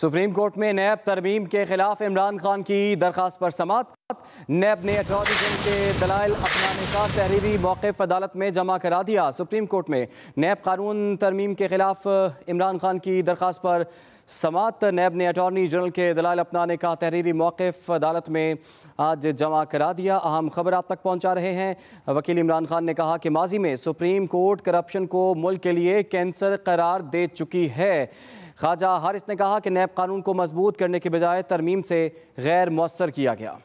supreme court में नैब तरमीम के खिलाफ इमरान खान की दरख्वास्त पर समाप्त नैब ने अटॉर्नी जनरल के दलाल अपनाने का तहरीरी मौक़ अदालत में जमा करा दिया सुप्रीम कोर्ट में नैब कानून तरमीम के खिलाफ इमरान खान की दरख्वास्त पर समात नैब ने अटॉर्नी जनरल के दलाल अपनाने का तहरीरी मौक़ अदालत में आज जमा करा दिया अहम खबर आप तक पहुँचा रहे हैं वकील इमरान खान ने कहा कि माजी में सुप्रीम कोर्ट करप्शन को मुल्क के लिए कैंसर करार दे चुकी है ख्वाजा हारिस ने कहा कि नैब कानून को मजबूत करने के बजाय तरमीम से गैर मौसर किया गया